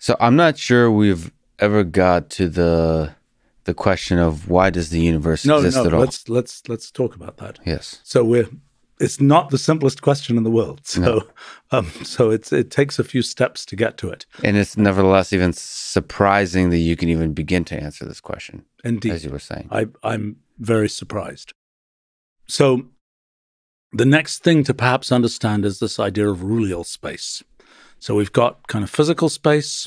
So I'm not sure we've ever got to the the question of why does the universe no, exist no, at all? Let's let's let's talk about that. Yes. So we're it's not the simplest question in the world. So no. um, so it's it takes a few steps to get to it. And it's nevertheless even surprising that you can even begin to answer this question. Indeed. As you were saying. I I'm very surprised. So the next thing to perhaps understand is this idea of ruleal space. So we've got kind of physical space,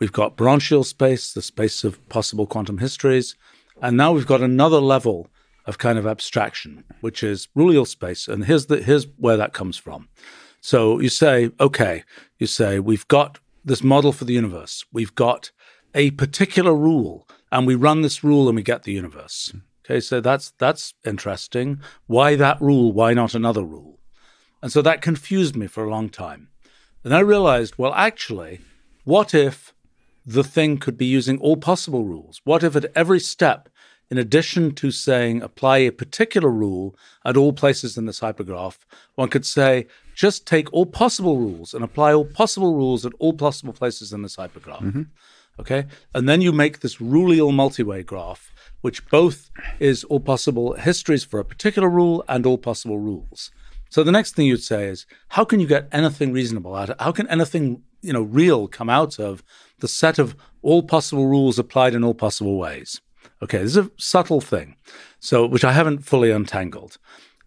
we've got branchial space, the space of possible quantum histories, and now we've got another level of kind of abstraction, which is Rulial space. And here's the here's where that comes from. So you say, okay, you say we've got this model for the universe. We've got a particular rule, and we run this rule, and we get the universe. Okay, so that's that's interesting. Why that rule? Why not another rule? And so that confused me for a long time. And I realized, well, actually, what if the thing could be using all possible rules? What if at every step, in addition to saying apply a particular rule at all places in this hypergraph, one could say just take all possible rules and apply all possible rules at all possible places in this hypergraph? Mm -hmm. Okay. And then you make this ruleal multiway graph, which both is all possible histories for a particular rule and all possible rules. So the next thing you'd say is, how can you get anything reasonable out of how can anything you know real come out of the set of all possible rules applied in all possible ways? Okay, this is a subtle thing, so which I haven't fully untangled.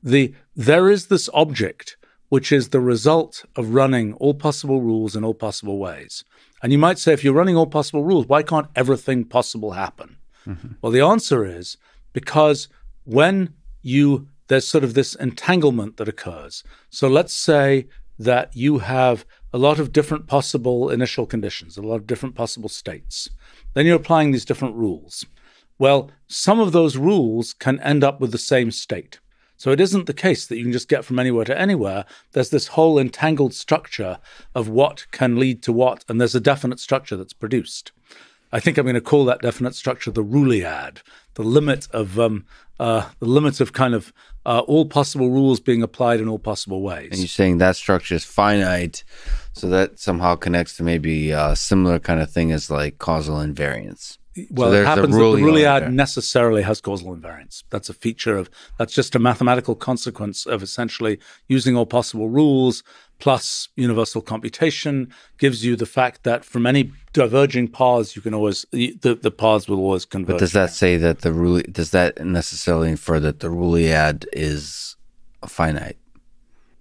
The there is this object which is the result of running all possible rules in all possible ways. And you might say, if you're running all possible rules, why can't everything possible happen? Mm-hmm. Well, the answer is because when you there's sort of this entanglement that occurs. So let's say that you have a lot of different possible initial conditions, a lot of different possible states. Then you're applying these different rules. Well, some of those rules can end up with the same state. So it isn't the case that you can just get from anywhere to anywhere. There's this whole entangled structure of what can lead to what, and there's a definite structure that's produced. I think I'm going to call that definite structure the ruliad, the limit of um, uh, the limit of kind of uh, all possible rules being applied in all possible ways. And you're saying that structure is finite, so that somehow connects to maybe a uh, similar kind of thing as like causal invariance. Well, so it happens that the ruliad necessarily has causal invariance. That's a feature of that's just a mathematical consequence of essentially using all possible rules plus universal computation gives you the fact that from any diverging paths you can always the, the paths will always converge. But does that say that the rule does that necessarily infer that the Rouliad is finite?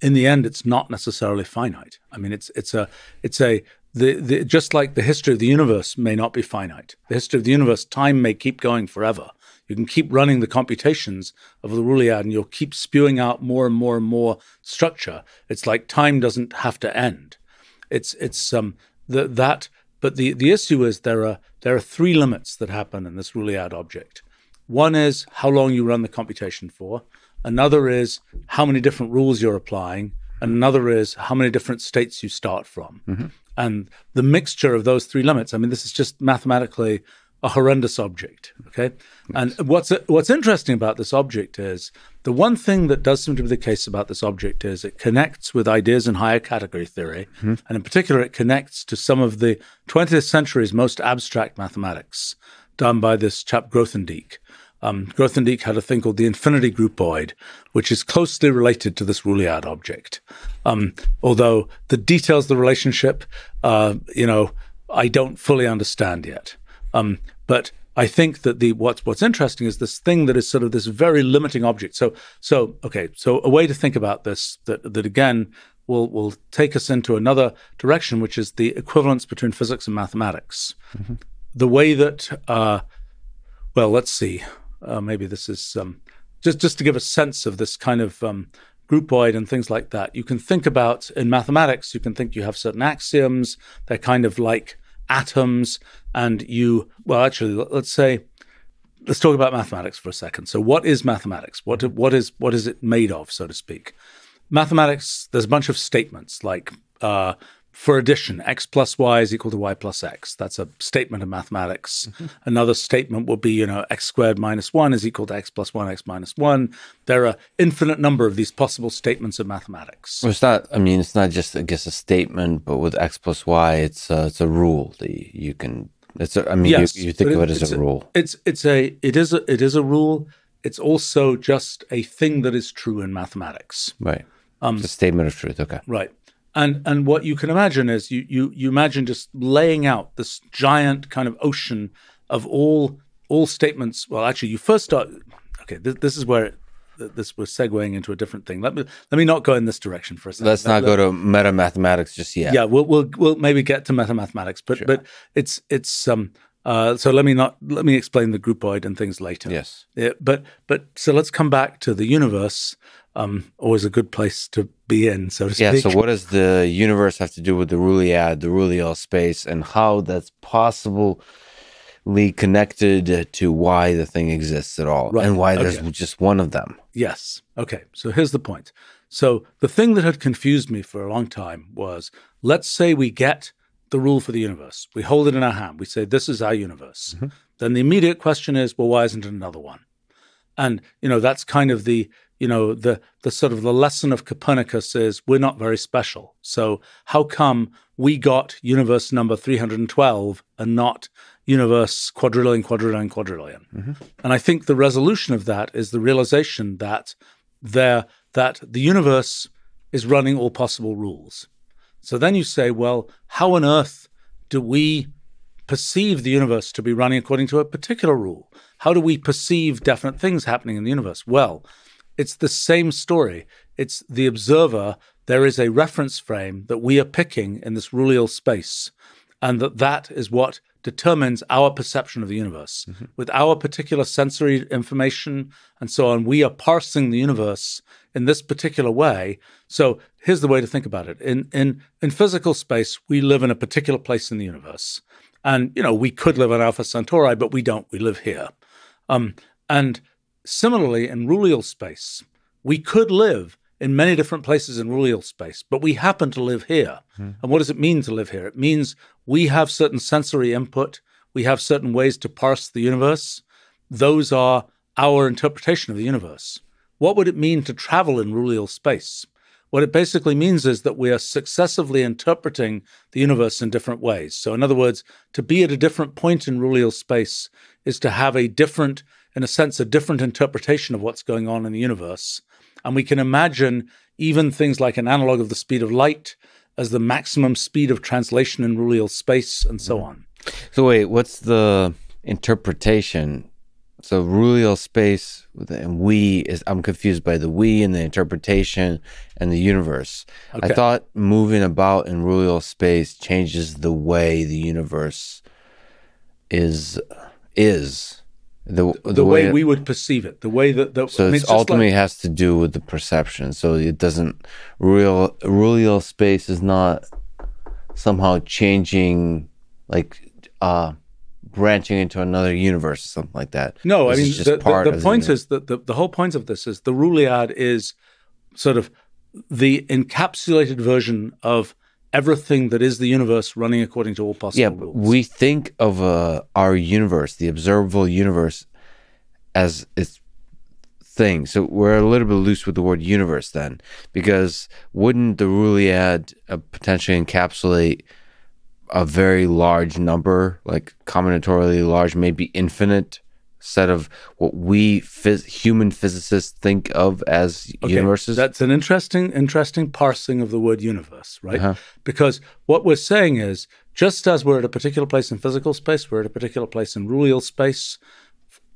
In the end, it's not necessarily finite. I mean, it's it's a it's a the, the, just like the history of the universe may not be finite. The history of the universe, time may keep going forever. You can keep running the computations of the Rouliad and you'll keep spewing out more and more and more structure. It's like time doesn't have to end. It's it's um the, that but the, the issue is there are there are three limits that happen in this Rouliad object. One is how long you run the computation for, another is how many different rules you're applying, and another is how many different states you start from. Mm-hmm. And the mixture of those three limits, I mean, this is just mathematically a horrendous object. Okay, yes. and what's what's interesting about this object is the one thing that does seem to be the case about this object is it connects with ideas in higher category theory, mm-hmm. and in particular, it connects to some of the 20th century's most abstract mathematics done by this chap Grothendieck. Um, Grothendieck had a thing called the infinity groupoid, which is closely related to this Rouliad object. Um, although the details of the relationship, uh, you know, I don't fully understand yet. Um, but I think that the what's what's interesting is this thing that is sort of this very limiting object. So so okay, so a way to think about this that that again will will take us into another direction, which is the equivalence between physics and mathematics. Mm-hmm. The way that uh, well, let's see, uh, maybe this is um, just just to give a sense of this kind of um, groupoid and things like that. You can think about in mathematics, you can think you have certain axioms. They're kind of like atoms and you, well, actually, let's say, let's talk about mathematics for a second. So, what is mathematics? What, what, is, what is it made of, so to speak? Mathematics, there's a bunch of statements like uh, for addition, x plus y is equal to y plus x. That's a statement of mathematics. Mm-hmm. Another statement would be, you know, x squared minus 1 is equal to x plus 1, x minus 1. There are infinite number of these possible statements of mathematics. Well, it's not, I mean, it's not just, I guess, a statement, but with x plus y, it's, it's a rule that you can, it's a, I mean, yes, you, you, think of it, it as a, a rule. It's, it's a, it is a, it is a rule. It's also just a thing that is true in mathematics. Right. Um, it's a statement of truth. Okay. Right. And and what you can imagine is you you you imagine just laying out this giant kind of ocean of all all statements. Well, actually, you first start. Okay, this, this is where it, this we're segueing into a different thing. Let me let me not go in this direction for a second. Let's not let, go to meta mathematics just yet. Yeah, we'll we'll we'll maybe get to meta mathematics, but sure. but it's it's um uh, so let me not let me explain the groupoid and things later. Yes. Yeah, but but so let's come back to the universe um, always a good place to be in, so to speak. Yeah. So, what does the universe have to do with the Ruliad, the Rulial space, and how that's possibly connected to why the thing exists at all, right. and why there's okay. just one of them? Yes. Okay. So here's the point. So the thing that had confused me for a long time was: let's say we get the rule for the universe, we hold it in our hand, we say this is our universe. Mm-hmm. Then the immediate question is, well, why isn't it another one? And you know that's kind of the you know the the sort of the lesson of copernicus is we're not very special so how come we got universe number 312 and not universe quadrillion quadrillion quadrillion mm-hmm. and i think the resolution of that is the realization that there that the universe is running all possible rules so then you say well how on earth do we perceive the universe to be running according to a particular rule how do we perceive definite things happening in the universe well it's the same story. It's the observer. There is a reference frame that we are picking in this Rulial space, and that that is what determines our perception of the universe. Mm-hmm. With our particular sensory information and so on, we are parsing the universe in this particular way. So here's the way to think about it. In in in physical space, we live in a particular place in the universe. And you know, we could live on Alpha Centauri, but we don't. We live here. Um, and Similarly, in rural space, we could live in many different places in rural space, but we happen to live here. Mm. And what does it mean to live here? It means we have certain sensory input, we have certain ways to parse the universe. Those are our interpretation of the universe. What would it mean to travel in rural space? What it basically means is that we are successively interpreting the universe in different ways. So, in other words, to be at a different point in rural space is to have a different in a sense, a different interpretation of what's going on in the universe. And we can imagine even things like an analog of the speed of light as the maximum speed of translation in Rulial space and so mm-hmm. on. So, wait, what's the interpretation? So, Rulial space and we is, I'm confused by the we and the interpretation and the universe. Okay. I thought moving about in Rulial space changes the way the universe is is the the, the way, way, we would perceive it, the way that that so it ultimately like, has to do with the perception. So it doesn't real real space is not somehow changing, like uh, branching into another universe or something like that. No, this I mean just the, part the, the point is that the, the whole point of this is the Rouliad is sort of the encapsulated version of everything that is the universe running according to all possible yeah, rules. We think of uh, our universe, the observable universe, as its thing. So we're a little bit loose with the word universe then, because wouldn't the Ruliad uh, potentially encapsulate a very large number, like combinatorially large, maybe infinite set of what we phys- human physicists think of as okay, universes? That's an interesting, interesting parsing of the word universe, right? Uh-huh. Because what we're saying is just as we're at a particular place in physical space, we're at a particular place in real space.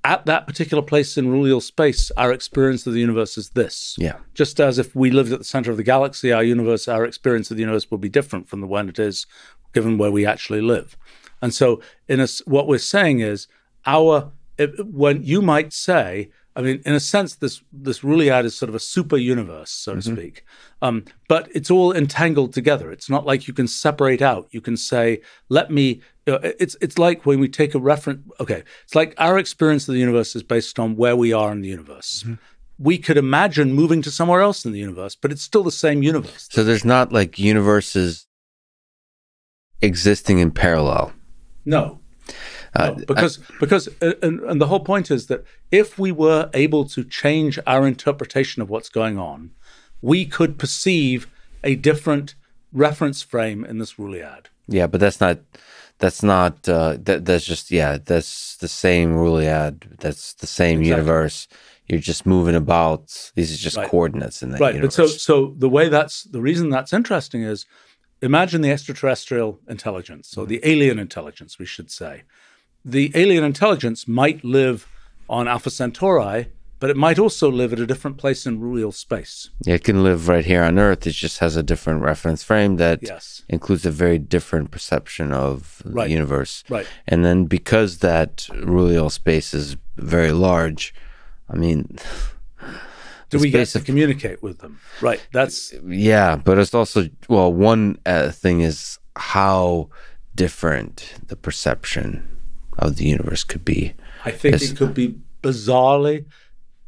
At that particular place in real space, our experience of the universe is this. Yeah. Just as if we lived at the center of the galaxy, our universe, our experience of the universe will be different from the one it is, given where we actually live. And so, in a, what we're saying is our it, when you might say, I mean, in a sense, this this Rouliad is sort of a super universe, so mm-hmm. to speak. Um, but it's all entangled together. It's not like you can separate out. You can say, "Let me." it's it's like when we take a reference. Okay, it's like our experience of the universe is based on where we are in the universe. Mm-hmm. We could imagine moving to somewhere else in the universe, but it's still the same universe. So there's not like universes existing in parallel. No, uh, because I, because and, and the whole point is that if we were able to change our interpretation of what's going on, we could perceive a different reference frame in this Rouliad. Yeah, but that's not that's not uh, that that's just yeah that's the same Rouliad. That's the same exactly. universe. You're just moving about. These are just right. coordinates in that right. Universe. But so so the way that's the reason that's interesting is imagine the extraterrestrial intelligence or mm -hmm. the alien intelligence, we should say the alien intelligence might live on Alpha Centauri, but it might also live at a different place in real space. Yeah, it can live right here on Earth. It just has a different reference frame that yes. includes a very different perception of right. the universe. Right. And then because that real space is very large, I mean. do we get to communicate with them? Right. That's yeah, but it's also well, one uh, thing is how different the perception of the universe could be. I think it could be bizarrely,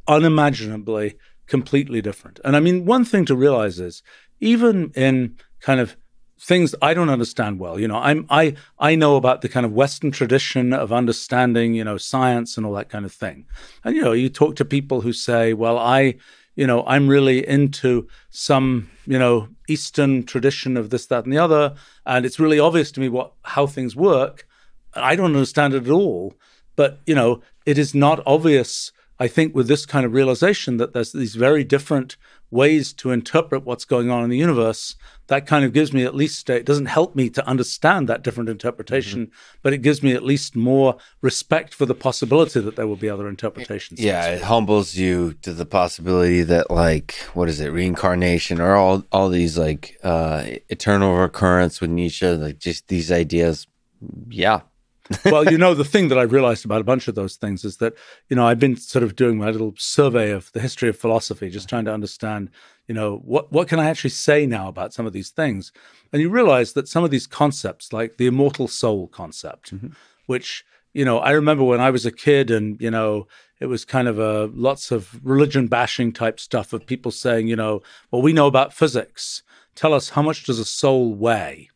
unimaginably, completely different. And I mean, one thing to realize is even in kind of things I don't understand well. You know, I'm I I know about the kind of Western tradition of understanding, you know, science and all that kind of thing. And you know, you talk to people who say, well, I, you know, I'm really into some, you know, Eastern tradition of this, that, and the other, and it's really obvious to me what how things work. I don't understand it at all. But, you know, it is not obvious, I think, with this kind of realization that there's these very different ways to interpret what's going on in the universe. That kind of gives me at least, it doesn't help me to understand that different interpretation, mm-hmm. but it gives me at least more respect for the possibility that there will be other interpretations. Yeah, it humbles you to the possibility that, like, what is it, reincarnation or all, all these, like, uh, eternal recurrence with Nietzsche, like, just these ideas. Yeah, well, you know, the thing that I realized about a bunch of those things is that, you know, I've been sort of doing my little survey of the history of philosophy, just trying to understand, you know, what, what can I actually say now about some of these things? And you realize that some of these concepts, like the immortal soul concept, mm-hmm. which, you know, I remember when I was a kid and, you know, it was kind of a lots of religion bashing type stuff of people saying, you know, well, we know about physics. Tell us how much does a soul weigh?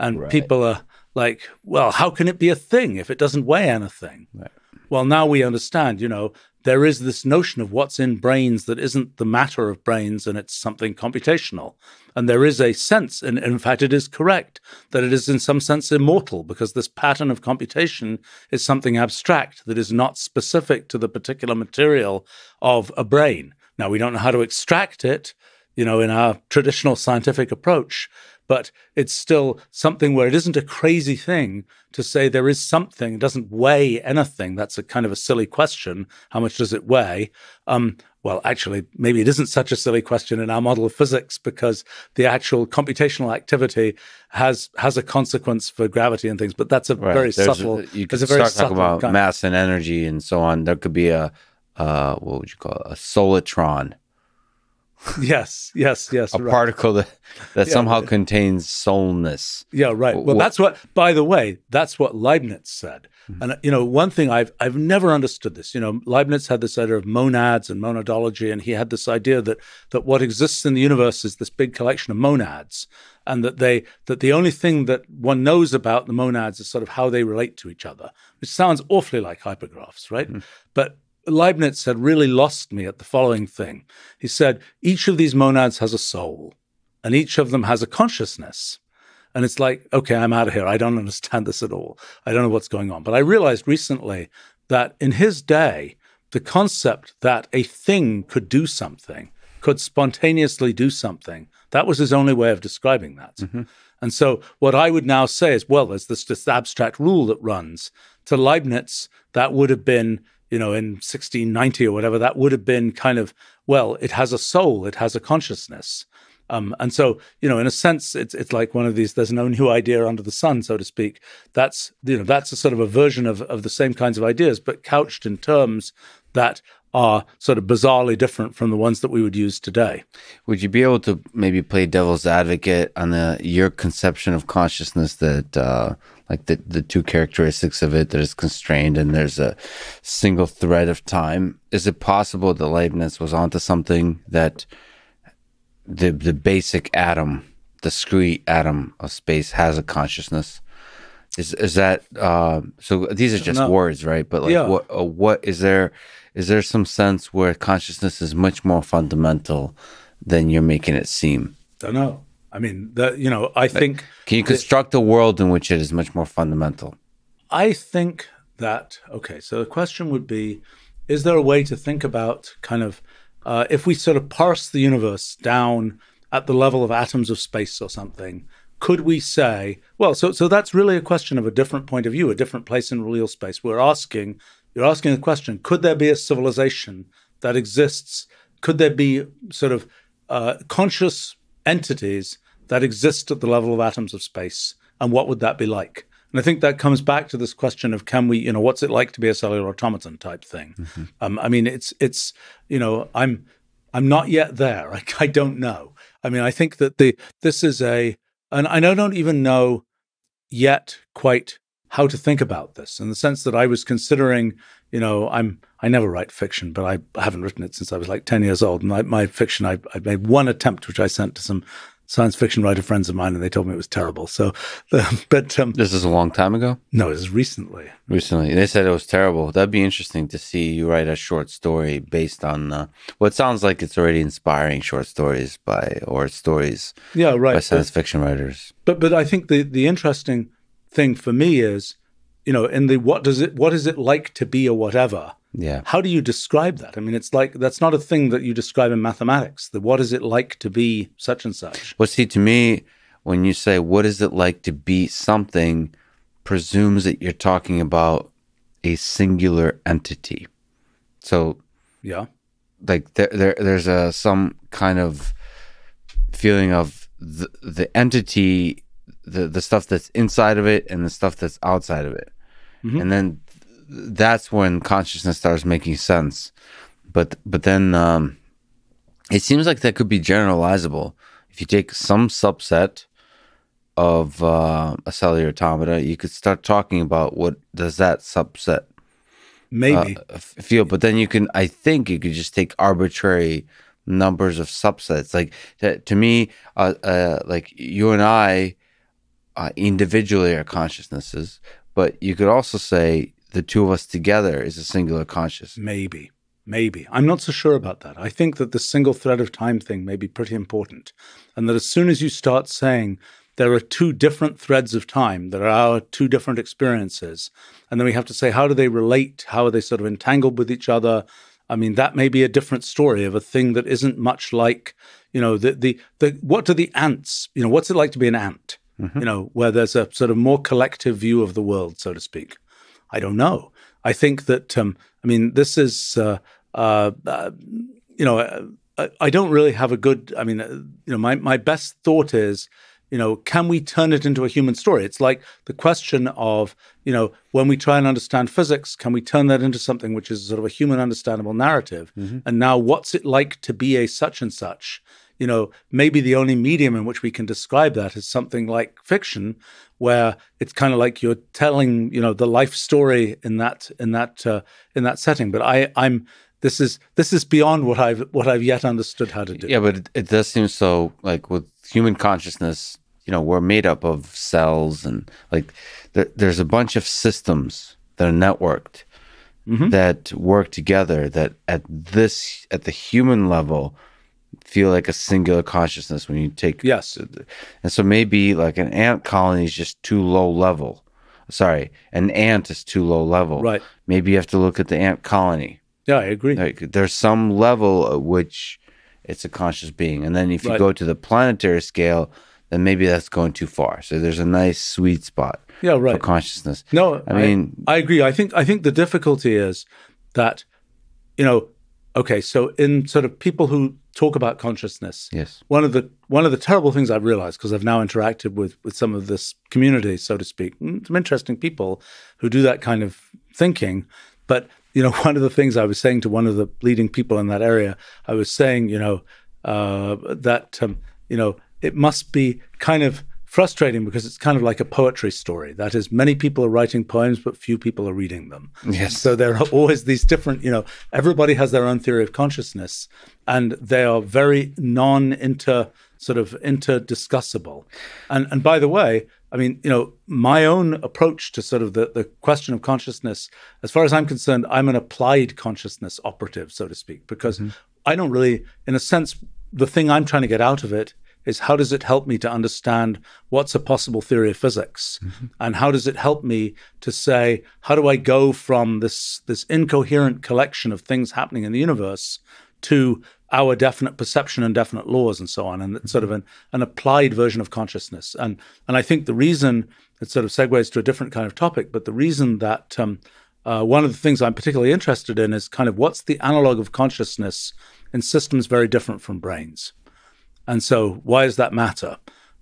And right. people are like, well, how can it be a thing if it doesn't weigh anything? Right. Well, now we understand, you know, there is this notion of what's in brains that isn't the matter of brains and it's something computational. And there is a sense, and in fact, it is correct, that it is in some sense immortal because this pattern of computation is something abstract that is not specific to the particular material of a brain. Now, we don't know how to extract it, you know, in our traditional scientific approach, but it's still something where it isn't a crazy thing to say there is something. It doesn't weigh anything. That's a kind of a silly question. How much does it weigh? Um, well, actually, maybe it isn't such a silly question in our model of physics because the actual computational activity has has a consequence for gravity and things. But that's a right. very there's subtle. Uh, a, you could a very start talking about kind. mass and energy and so on. There could be a uh, what would you call it? a solitron Yes, yes, yes. A right. particle that, that yeah, somehow contains soulness. Yeah, right. Well, what? that's what. By the way, that's what Leibniz said. Mm-hmm. And you know, one thing I've I've never understood this. You know, Leibniz had this idea of monads and monadology, and he had this idea that that what exists in the universe is this big collection of monads, and that they that the only thing that one knows about the monads is sort of how they relate to each other, which sounds awfully like hypergraphs, right? Mm-hmm. But Leibniz had really lost me at the following thing. He said, each of these monads has a soul, and each of them has a consciousness. And it's like, okay, I'm out of here. I don't understand this at all. I don't know what's going on. But I realized recently that in his day, the concept that a thing could do something, could spontaneously do something, that was his only way of describing that. Mm-hmm. And so what I would now say is, well, there's this, this abstract rule that runs. To Leibniz, that would have been you know, in 1690 or whatever, that would have been kind of, well, it has a soul, it has a consciousness. Um, and so, you know, in a sense, it's it's like one of these. There's no new idea under the sun, so to speak. That's you know, that's a sort of a version of of the same kinds of ideas, but couched in terms that are sort of bizarrely different from the ones that we would use today. Would you be able to maybe play devil's advocate on the your conception of consciousness that uh, like the the two characteristics of it that is constrained and there's a single thread of time? Is it possible that Leibniz was onto something that the the basic atom, discrete atom of space, has a consciousness? Is is that uh, so? These are just no. words, right? But like, yeah. what uh, what is there? is there some sense where consciousness is much more fundamental than you're making it seem? Don't know. I mean, that you know, I think. can you construct that, a world in which it is much more fundamental? I think that okay. So the question would be: Is there a way to think about kind of uh, if we sort of parse the universe down at the level of atoms of space or something? Could we say, well, so so that's really a question of a different point of view, a different place in real space. We're asking you're asking the question could there be a civilization that exists? Could there be sort of uh, conscious entities that exist at the level of atoms of space? And what would that be like? And I think that comes back to this question of can we, you know, what's it like to be a cellular automaton type thing? Mm -hmm. um, I mean, it's it's you know, I'm I'm not yet there. I, I don't know. I mean, I think that the this is a, and I don't even know yet quite how to think about this in the sense that I was considering, you know, I'm I never write fiction, but I haven't written it since I was like 10 years old. And I, my fiction, I, I, made one attempt, which I sent to some science fiction writer friends of mine, and they told me it was terrible. So, but um, this is a long time ago. No, it was recently. Recently, they said it was terrible. That'd be interesting to see you write a short story based on uh, what sounds like it's already inspiring short stories by or stories. Yeah, right. By science but, fiction writers. But but I think the the interesting thing for me is, you know, in the what does it what is it like to be a whatever? Yeah. How do you describe that? I mean, it's like that's not a thing that you describe in mathematics. The what is it like to be such and such? Well, see, to me, when you say what is it like to be something, presumes that you're talking about a singular entity. So, yeah, like there, there there's a some kind of feeling of the, the entity the the stuff that's inside of it and the stuff that's outside of it, mm-hmm. and then that's when consciousness starts making sense. But but then um, it seems like that could be generalizable. If you take some subset of uh, a cellular automata, you could start talking about what does that subset maybe uh, feel. But then you can, I think, you could just take arbitrary numbers of subsets. Like to, to me, uh, uh like you and I uh, individually are consciousnesses, but you could also say the two of us together is a singular consciousness. Maybe. Maybe. I'm not so sure about that. I think that the single thread of time thing may be pretty important. And that as soon as you start saying there are two different threads of time, that are two different experiences, and then we have to say, how do they relate? How are they sort of entangled with each other? I mean, that may be a different story of a thing that isn't much like, you know, the, the, the what do the ants, you know, what's it like to be an ant? mm-hmm. you know, where there's a sort of more collective view of the world, so to speak. I don't know. I think that, um, I mean, this is, uh, uh, uh you know, I, uh, uh, I, don't really have a good, I mean, you know, my, my best thought is, you know, can we turn it into a human story? It's like the question of, you know, when we try and understand physics, can we turn that into something which is sort of a human understandable narrative? Mm-hmm. And now, what's it like to be a such and such? you know, maybe the only medium in which we can describe that is something like fiction, where it's kind of like you're telling, you know, the life story in that in that uh, in that setting. But I, I'm this is this is beyond what I've what I've yet understood how to do. Yeah, but it, it does seem so like with human consciousness, you know, we're made up of cells and like there, there's a bunch of systems that are networked. Mm -hmm. that work together that at this at the human level feel like a singular consciousness when you take yes and so maybe like an ant colony is just too low level sorry an ant is too low level right maybe you have to look at the ant colony yeah i agree like, there's some level at which it's a conscious being and then if you right. go to the planetary scale then maybe that's going too far so there's a nice sweet spot yeah right consciousness no i mean I agree i think i think the difficulty is that you know okay so in sort of people who talk about consciousness. Yes. One of the one of the terrible things I've realized because I've now interacted with with some of this community, so to speak, mm, some interesting people who do that kind of thinking. But you know, one of the things I was saying to one of the leading people in that area, I was saying, you know, uh, that um, you know, it must be kind of frustrating because it's kind of like a poetry story. That is, many people are writing poems, but few people are reading them. Yes. So there are always these different, you know, everybody has their own theory of consciousness, and they are very non-inter sort of inter-discussable. And and by the way, I mean, you know, my own approach to sort of the, the question of consciousness, as far as I'm concerned, I'm an applied consciousness operative, so to speak, because mm-hmm. I don't really, in a sense, the thing I'm trying to get out of it is how does it help me to understand what's a possible theory of physics mm-hmm. and how does it help me to say how do i go from this this incoherent collection of things happening in the universe to our definite perception and definite laws and so on and sort of mm-hmm. an, an applied version of consciousness and and i think the reason it sort of segues to a different kind of topic but the reason that um, uh, one of the things i'm particularly interested in is kind of what's the analog of consciousness in systems very different from brains and so, why does that matter?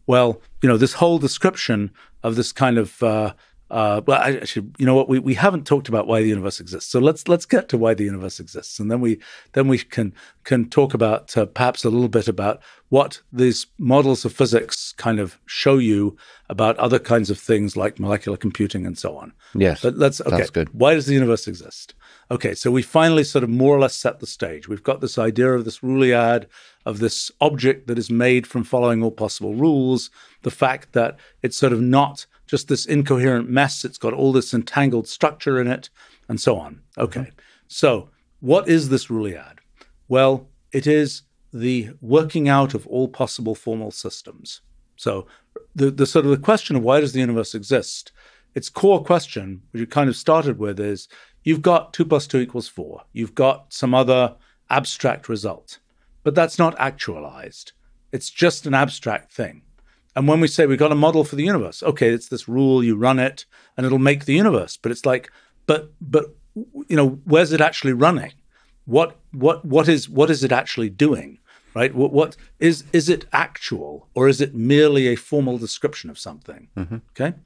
Well, you know, this whole description of this kind of uh, uh, well, I, should, you know what? We, we haven't talked about why the universe exists, so let's let's get to why the universe exists, and then we then we can can talk about uh, perhaps a little bit about what these models of physics kind of show you about other kinds of things like molecular computing and so on. Yes, but let's okay. That's good. Why does the universe exist? Okay, so we finally sort of more or less set the stage. We've got this idea of this rulead of this object that is made from following all possible rules. The fact that it's sort of not just this incoherent mess. It's got all this entangled structure in it, and so on. Mm-hmm. Okay. So, what is this Rouliad? Well, it is the working out of all possible formal systems. So, the, the sort of the question of why does the universe exist? Its core question, which you kind of started with, is you've got two plus two equals four. You've got some other abstract result, but that's not actualized. It's just an abstract thing. And when we say we've got a model for the universe, okay, it's this rule, you run it, and it'll make the universe. But it's like, but but you know, where's it actually running? What what what is what is it actually doing? Right? What, what is is it actual or is it merely a formal description of something? Mm-hmm. Okay.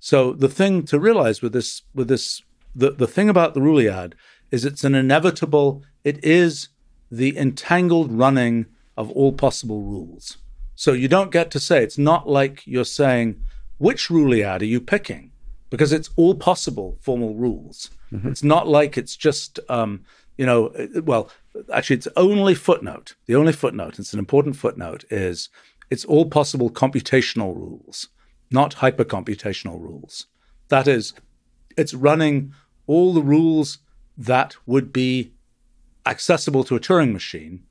So the thing to realize with this with this the, the thing about the Ruliad is it's an inevitable, it is the entangled running of all possible rules. So you don't get to say, it's not like you're saying, which Rouliad are you picking? Because it's all possible formal rules. Mm-hmm. It's not like it's just, um, you know, uh, uh, well, actually, it's only footnote. The only footnote, it's an important footnote, is it's all possible computational rules, not hypercomputational rules. That is, it's running all the rules that would be accessible to a Turing machine,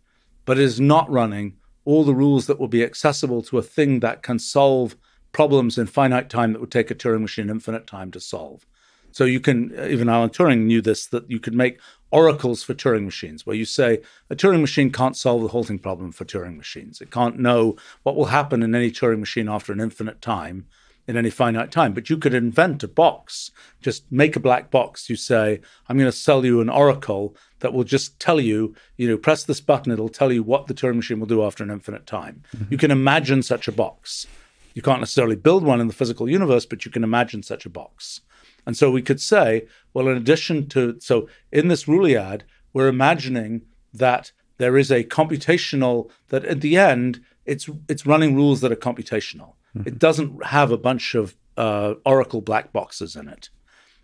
but it is not running all the rules that will be accessible to a thing that can solve problems in finite time that would take a Turing machine infinite time to solve. So you can, uh, even Alan Turing knew this, that you could make oracles for Turing machines, where you say a Turing machine can't solve the halting problem for Turing machines. It can't know what will happen in any Turing machine after an infinite time in any finite time. But you could invent a box, just make a black box. You say, I'm going to sell you an oracle that will just tell you, you know, press this button, it'll tell you what the Turing machine will do after an infinite time. Mm-hmm. You can imagine such a box. You can't necessarily build one in the physical universe, but you can imagine such a box. And so we could say, well, in addition to, so in this Rouliad, we're imagining that there is a computational, that at the end, it's, it's running rules that are computational. Mm-hmm. It doesn't have a bunch of uh, Oracle black boxes in it.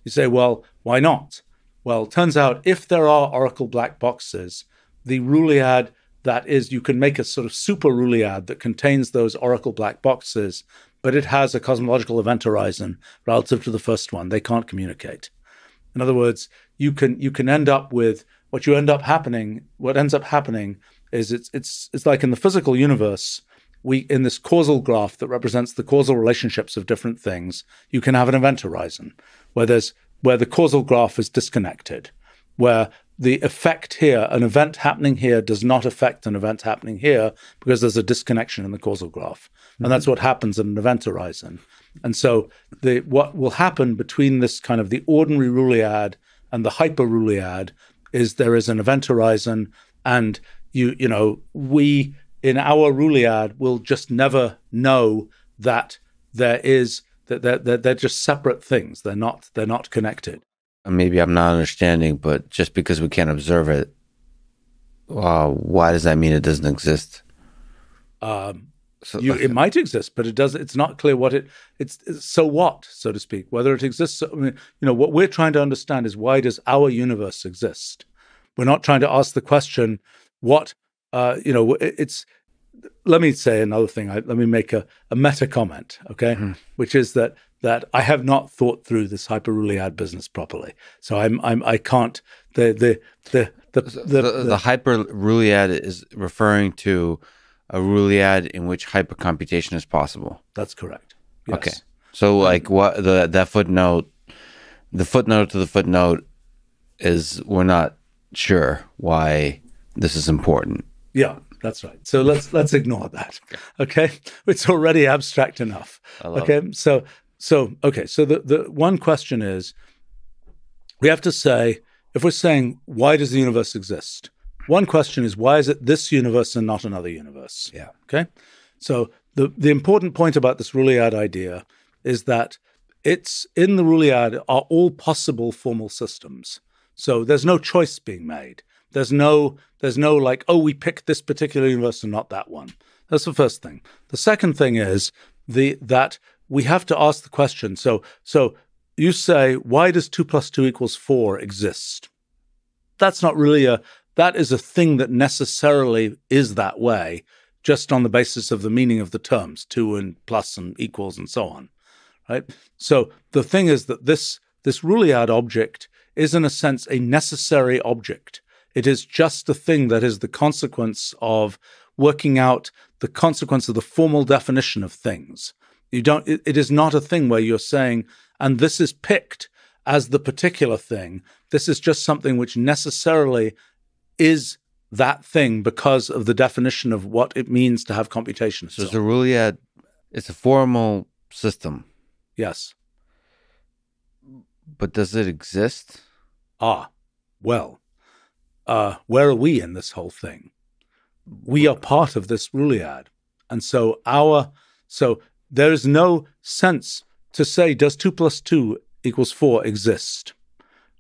You say, well, why not? Well, turns out if there are Oracle black boxes, the Ruliad that is, you can make a sort of super Ruliad that contains those Oracle black boxes, but it has a cosmological event horizon relative to the first one. They can't communicate. In other words, you can you can end up with what you end up happening. What ends up happening is it's it's it's like in the physical universe, we in this causal graph that represents the causal relationships of different things, you can have an event horizon where there's where the causal graph is disconnected, where the effect here, an event happening here does not affect an event happening here because there's a disconnection in the causal graph. Mm-hmm. And that's what happens in an event horizon. And so the what will happen between this kind of the ordinary Rouliad and the hyper ruliad is there is an event horizon and you you know we in our we will just never know that there is that they're, they're, they're just separate things. They're not they're not connected. Uh, maybe I'm not understanding, but just because we can't observe it, uh, why does that mean it doesn't exist? Um, so, you, uh, it might exist, but it does. It's not clear what it. It's, it's so what, so to speak. Whether it exists, I mean, you know, what we're trying to understand is why does our universe exist? We're not trying to ask the question, what uh, you know, it's. Let me say another thing. I, let me make a, a meta comment, okay? Mm. Which is that that I have not thought through this hyperrulead business properly. So I'm I'm I can't the the the the the, the, the, the is referring to a ruliad in which hypercomputation is possible. That's correct. Yes. Okay. So like what the that footnote the footnote to the footnote is we're not sure why this is important. Yeah, that's right. So let's let's ignore that. Okay, it's already abstract enough. Okay, it. so so okay, so the the one question is, we have to say if we're saying why does the universe exist. One question is why is it this universe and not another universe? Yeah. Okay. So the the important point about this Rouliad idea is that it's in the Rouliad are all possible formal systems. So there's no choice being made. There's no there's no like oh we picked this particular universe and not that one. That's the first thing. The second thing is the that we have to ask the question. So so you say why does two plus two equals four exist? That's not really a that is a thing that necessarily is that way just on the basis of the meaning of the terms two and plus and equals and so on right so the thing is that this this Rouliad object is in a sense a necessary object it is just a thing that is the consequence of working out the consequence of the formal definition of things. You don't. it, it is not a thing where you're saying, and this is picked as the particular thing. This is just something which necessarily is that thing because of the definition of what it means to have computation. So it's a yet. it's a formal system. Yes. But does it exist? Ah, well, uh, where are we in this whole thing? We are part of this Ruliad. And so our so there is no sense to say does two plus two equals four exist?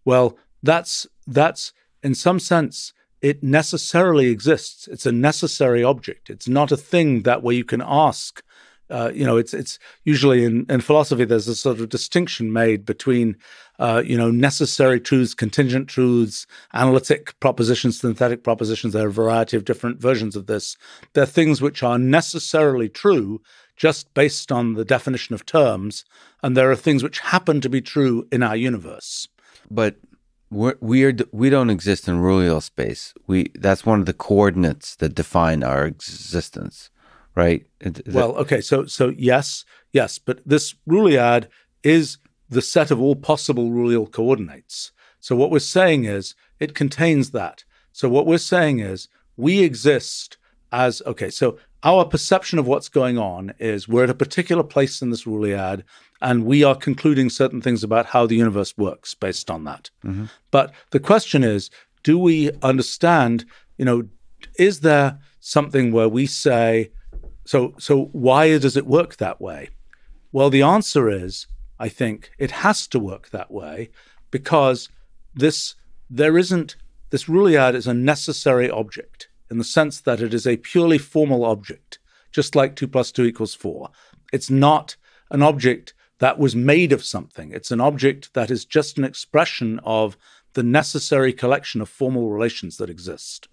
Well, that's that's in some sense it necessarily exists. It's a necessary object. It's not a thing that where you can ask uh, you know, it's it's usually in, in philosophy there's a sort of distinction made between, uh, you know, necessary truths, contingent truths, analytic propositions, synthetic propositions. There are a variety of different versions of this. There are things which are necessarily true just based on the definition of terms, and there are things which happen to be true in our universe. But we're, we're we don't exist in real space. We that's one of the coordinates that define our existence right? Is well, that... okay, so so yes, yes, but this ruliad is the set of all possible Roulial coordinates. So what we're saying is it contains that. So what we're saying is we exist as okay, so our perception of what's going on is we're at a particular place in this ruliad, and we are concluding certain things about how the universe works based on that. Mm-hmm. But the question is, do we understand, you know, is there something where we say, so, so why does it work that way? Well, the answer is, I think it has to work that way because this there isn't this ruliad is a necessary object in the sense that it is a purely formal object, just like two plus two equals four. It's not an object that was made of something. It's an object that is just an expression of the necessary collection of formal relations that exist.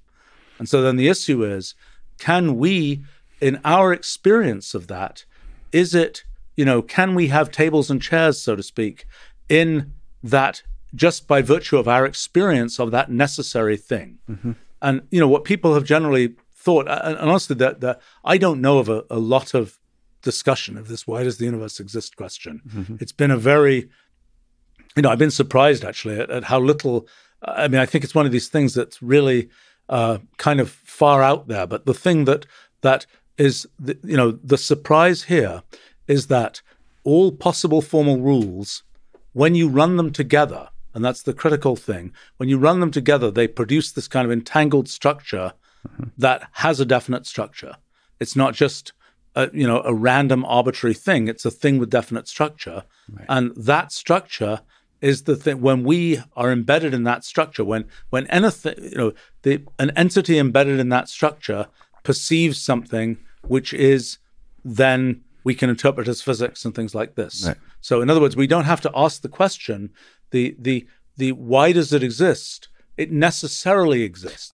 And so then the issue is, can we in our experience of that, is it, you know, can we have tables and chairs, so to speak, in that just by virtue of our experience of that necessary thing? Mm-hmm. And, you know, what people have generally thought, and honestly, that, that I don't know of a, a lot of discussion of this why does the universe exist question. Mm-hmm. It's been a very, you know, I've been surprised actually at, at how little. I mean, I think it's one of these things that's really uh, kind of far out there. But the thing that that is the, you know the surprise here is that all possible formal rules, when you run them together, and that's the critical thing, when you run them together, they produce this kind of entangled structure mm-hmm. that has a definite structure. It's not just a, you know a random arbitrary thing. It's a thing with definite structure, right. and that structure is the thing when we are embedded in that structure when when anything you know the an entity embedded in that structure perceives something which is then we can interpret as physics and things like this. Right. So in other words, we don't have to ask the question, the the the why does it exist? It necessarily exists.